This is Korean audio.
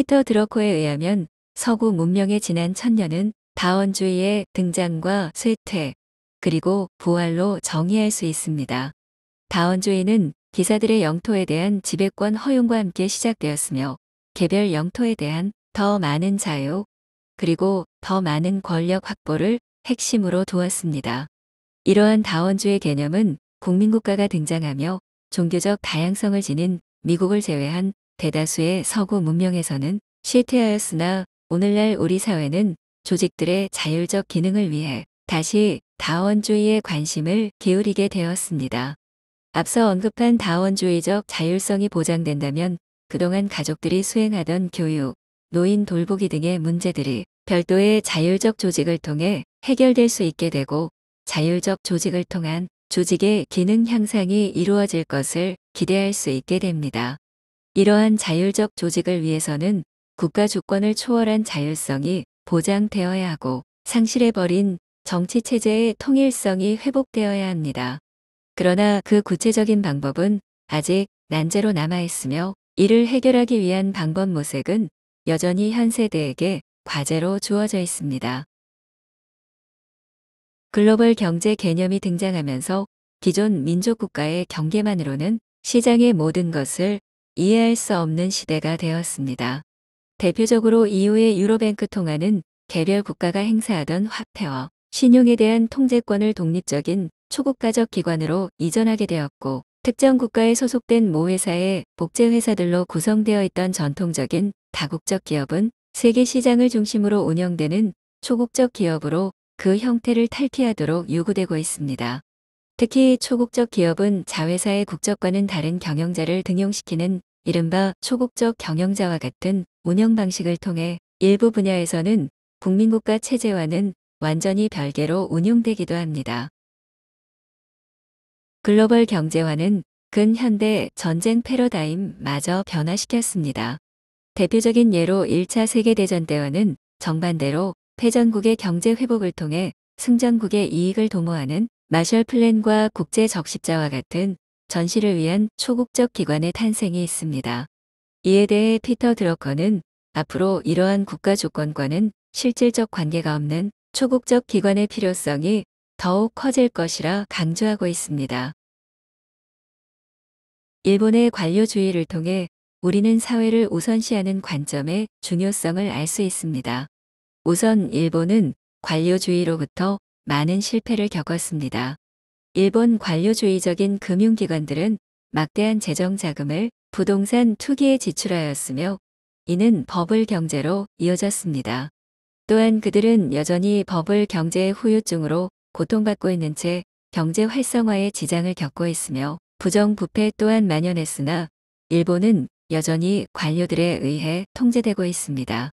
피터 드러커에 의하면 서구 문명의 지난 천년은 다원주의의 등장과 쇠퇴, 그리고 부활로 정의할 수 있습니다. 다원주의는 기사들의 영토에 대한 지배권 허용과 함께 시작되었으며 개별 영토에 대한 더 많은 자유, 그리고 더 많은 권력 확보를 핵심으로 두었습니다. 이러한 다원주의 개념은 국민국가가 등장하며 종교적 다양성을 지닌 미국을 제외한 대다수의 서구 문명에서는 실태하였으나 오늘날 우리 사회는 조직들의 자율적 기능을 위해 다시 다원주의에 관심을 기울이게 되었습니다. 앞서 언급한 다원주의적 자율성이 보장된다면 그동안 가족들이 수행하던 교육, 노인 돌보기 등의 문제들이 별도의 자율적 조직을 통해 해결될 수 있게 되고 자율적 조직을 통한 조직의 기능 향상이 이루어질 것을 기대할 수 있게 됩니다. 이러한 자율적 조직을 위해서는 국가 주권을 초월한 자율성이 보장되어야 하고 상실해버린 정치체제의 통일성이 회복되어야 합니다. 그러나 그 구체적인 방법은 아직 난제로 남아있으며 이를 해결하기 위한 방법 모색은 여전히 현 세대에게 과제로 주어져 있습니다. 글로벌 경제 개념이 등장하면서 기존 민족국가의 경계만으로는 시장의 모든 것을 이해할 수 없는 시대가 되었습니다. 대표적으로 이후의 유로뱅크 통화는 개별 국가가 행사하던 화폐와 신용에 대한 통제권을 독립적인 초국가적 기관으로 이전하게 되었고 특정 국가에 소속된 모 회사의 복제회사들로 구성되어 있던 전통적인 다국적 기업은 세계 시장을 중심으로 운영되는 초국적 기업으로 그 형태를 탈피하도록 요구되고 있습니다. 특히 초국적 기업은 자회사의 국적과는 다른 경영자를 등용시키는 이른바 초국적 경영자와 같은 운영 방식을 통해 일부 분야에서는 국민국가 체제와는 완전히 별개로 운용되기도 합니다. 글로벌 경제화는 근현대 전쟁 패러다임 마저 변화시켰습니다. 대표적인 예로 1차 세계대전 때와는 정반대로 패전국의 경제 회복을 통해 승전국의 이익을 도모하는 마셜 플랜과 국제 적십자와 같은 전시를 위한 초국적 기관의 탄생이 있습니다. 이에 대해 피터 드러커는 앞으로 이러한 국가 조건과는 실질적 관계가 없는 초국적 기관의 필요성이 더욱 커질 것이라 강조하고 있습니다. 일본의 관료주의를 통해 우리는 사회를 우선시하는 관점의 중요성을 알 수 있습니다. 우선 일본은 관료주의로부터 많은 실패를 겪었습니다. 일본 관료주의적인 금융기관들은 막대한 재정 자금을 부동산 투기에 지출하였으며 이는 버블 경제로 이어졌습니다. 또한 그들은 여전히 버블 경제의 후유증으로 고통받고 있는 채 경제 활성화에 지장을 겪고 있으며 부정부패 또한 만연했으나 일본은 여전히 관료들에 의해 통제되고 있습니다.